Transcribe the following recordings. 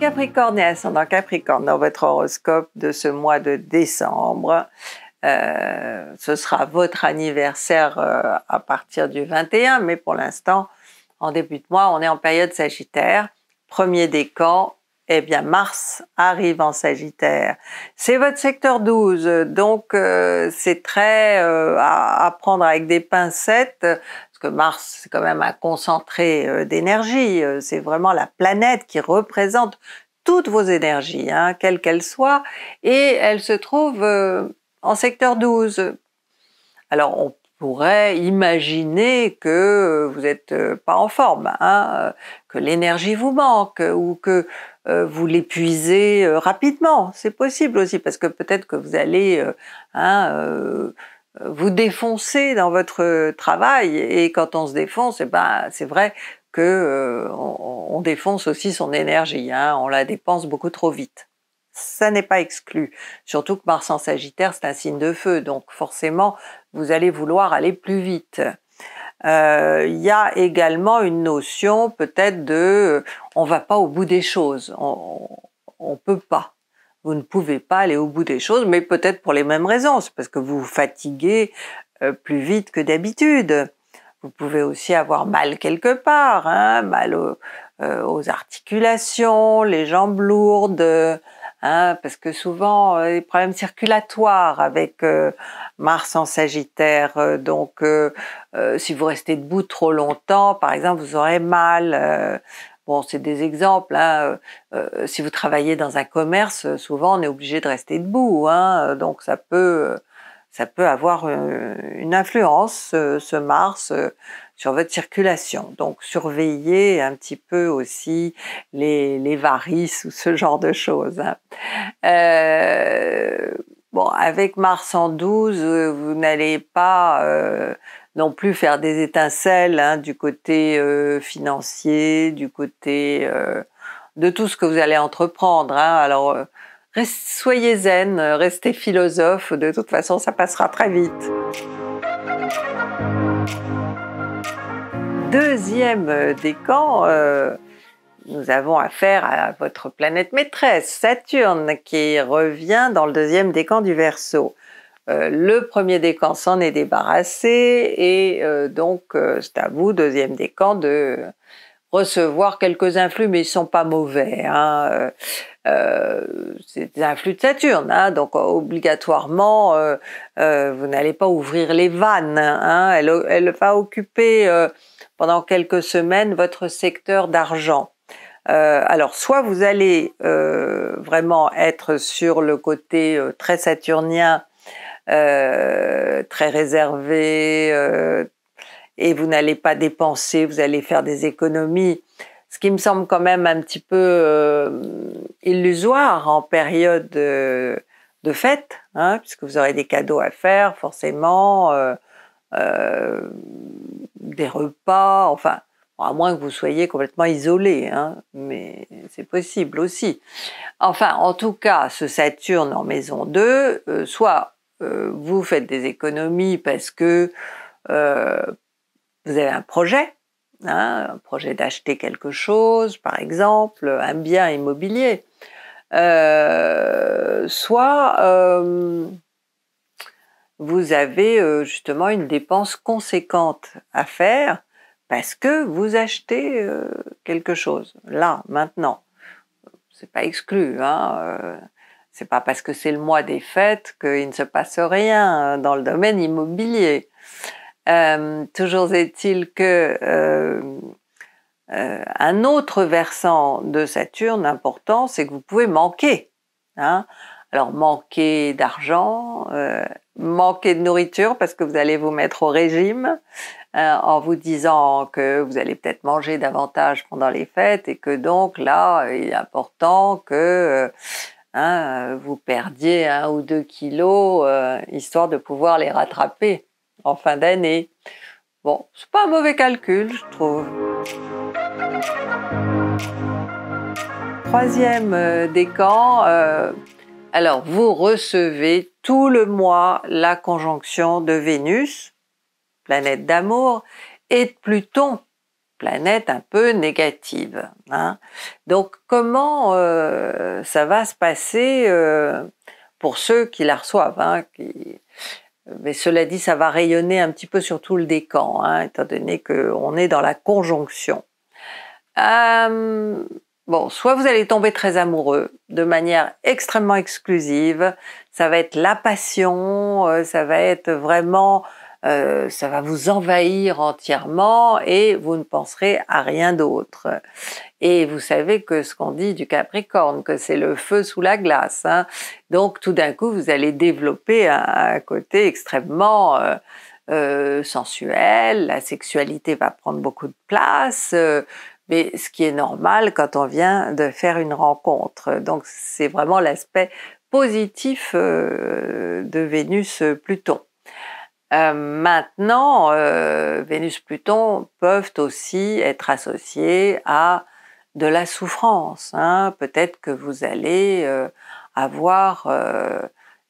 Capricorne et ascendant Capricorne, dans votre horoscope de ce mois de décembre, euh, ce sera votre anniversaire euh, à partir du 21, mais pour l'instant, en début de mois, on est en période Sagittaire. Premier décan, eh bien Mars arrive en Sagittaire. C'est votre secteur 12, donc euh, c'est très à, prendre avec des pincettes que Mars, c'est quand même un concentré euh, d'énergie. Euh, c'est vraiment la planète qui représente toutes vos énergies, hein, quelles qu'elles soient, et elle se trouve euh, en secteur 12. Alors, on pourrait imaginer que vous n'êtes pas en forme, hein, que l'énergie vous manque ou que vous l'épuisez rapidement. C'est possible aussi parce que peut-être que vous allez hein, vous défoncez dans votre travail et quand on se défonce, eh ben, c'est vrai que euh, on, défonce aussi son énergie, hein. on la dépense beaucoup trop vite. Ça n'est pas exclu, surtout que Mars en Sagittaire, c'est un signe de feu, donc forcément, vous allez vouloir aller plus vite. Euh, il y a également une notion peut-être de on va pas au bout des choses, on, on peut pas vous ne pouvez pas aller au bout des choses, mais peut-être pour les mêmes raisons. C'est parce que vous vous fatiguez euh, plus vite que d'habitude. Vous pouvez aussi avoir mal quelque part, hein, mal euh, aux articulations, les jambes lourdes, hein, parce que souvent euh, les problèmes circulatoires avec euh, Mars en Sagittaire. donc, si vous restez debout trop longtemps, par exemple, vous aurez mal. Bon, c'est des exemples. Hein, euh, euh, si vous travaillez dans un commerce, euh, souvent on est obligé de rester debout, hein, donc ça peut ça peut avoir une, influence ce Mars sur votre circulation. Donc surveillez un petit peu aussi les, varices ou ce genre de choses. Hein. Bon, avec Mars en 12, euh, vous n'allez pas euh, non plus faire des étincelles hein, du côté euh, financier, du côté de tout ce que vous allez entreprendre. Hein. Alors, soyez zen, restez philosophe, de toute façon, ça passera très vite. Deuxième décan, nous avons affaire à votre planète maîtresse, Saturne, qui revient dans le deuxième décan du Verseau. Euh, le premier décan s'en est débarrassé et euh, donc euh, c'est à vous, deuxième décan, de recevoir quelques influx, mais ils ne sont pas mauvais. Hein. c'est des influx de Saturne, hein. donc obligatoirement, vous n'allez pas ouvrir les vannes. Hein. elle, va occuper pendant quelques semaines votre secteur d'argent. Euh, alors, soit vous allez euh, vraiment être sur le côté euh, très saturnien, très réservé, et vous n'allez pas dépenser, vous allez faire des économies, ce qui me semble quand même un petit peu illusoire en période de fête, hein, puisque vous aurez des cadeaux à faire forcément, des repas, enfin, à moins que vous soyez complètement isolé, hein, mais c'est possible aussi. Enfin, en tout cas, ce Saturne en maison 2, euh, soit euh, vous faites des économies parce que euh, vous avez un projet, hein, un projet d'acheter quelque chose, par exemple, un bien immobilier, soit vous avez justement une dépense conséquente à faire parce que vous achetez euh, quelque chose là, maintenant. C'est pas exclu, hein. Euh, c'est pas parce que c'est le mois des fêtes qu'il ne se passe rien euh, dans le domaine immobilier. toujours est-il que un autre versant de Saturne important, c'est que vous pouvez manquer. Hein. Alors manquer d'argent, euh, manquer de nourriture parce que vous allez vous mettre au régime euh, en vous disant que vous allez peut-être manger davantage pendant les fêtes et que donc là, il est important que euh, hein, vous perdiez un ou deux kilos histoire de pouvoir les rattraper en fin d'année. Bon, c'est pas un mauvais calcul, je trouve. Troisième décan, alors, vous recevez tout le mois la conjonction de Vénus, planète d'amour, et de Pluton, planète un peu négative. Hein. Donc, comment euh, ça va se passer euh, pour ceux qui la reçoivent hein, Mais cela dit, ça va rayonner un petit peu sur tout le décan, hein, étant donné qu'on est dans la conjonction. Euh, Bon, soit vous allez tomber très amoureux de manière extrêmement exclusive, ça va être la passion, euh, ça va être vraiment, euh, ça va vous envahir entièrement et vous ne penserez à rien d'autre. Et vous savez que ce qu'on dit du Capricorne, que c'est le feu sous la glace. Hein. Donc tout d'un coup, vous allez développer un, côté extrêmement... Euh, sensuel, la sexualité va prendre beaucoup de place, mais ce qui est normal quand on vient de faire une rencontre. Donc c'est vraiment l'aspect positif euh, de Vénus-Pluton. Euh, euh, maintenant, Vénus-Pluton peuvent aussi être associés à de la souffrance. Hein. Peut-être que vous allez avoir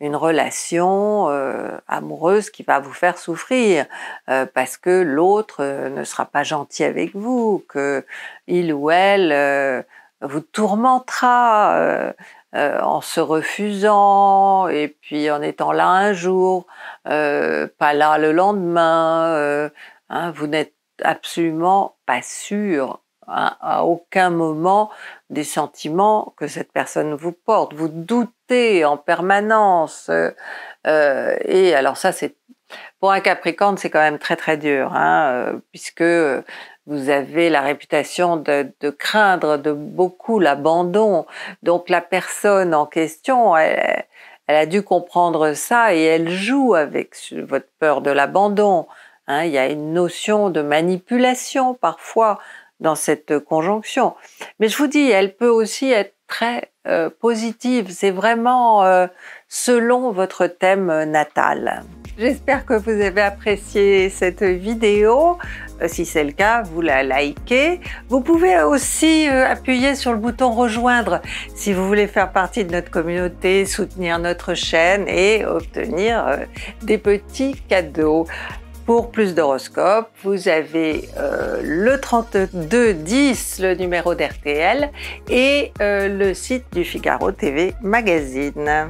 une relation euh, amoureuse qui va vous faire souffrir euh, parce que l'autre euh, ne sera pas gentil avec vous, que il ou elle vous tourmentera en se refusant et puis en étant là un jour, pas là le lendemain. Hein, vous n'êtes absolument pas sûr à, aucun moment des sentiments que cette personne vous porte. Vous doutez en permanence. Euh, euh, et alors ça, c'est pour un Capricorne, c'est quand même très très dur, hein, euh, puisque vous avez la réputation de, craindre de beaucoup l'abandon. Donc la personne en question, elle, a dû comprendre ça et elle joue avec votre peur de l'abandon. Hein. il y a une notion de manipulation parfois dans cette conjonction. Mais je vous dis, elle peut aussi être très euh, positive. C'est vraiment euh, selon votre thème natal. J'espère que vous avez apprécié cette vidéo. Euh, si c'est le cas, vous la likez. Vous pouvez aussi appuyer sur le bouton rejoindre si vous voulez faire partie de notre communauté, soutenir notre chaîne et obtenir des petits cadeaux. Pour plus d'horoscopes, vous avez euh, le 3210, le numéro d'RTL, et euh, le site du Figaro TV Magazine.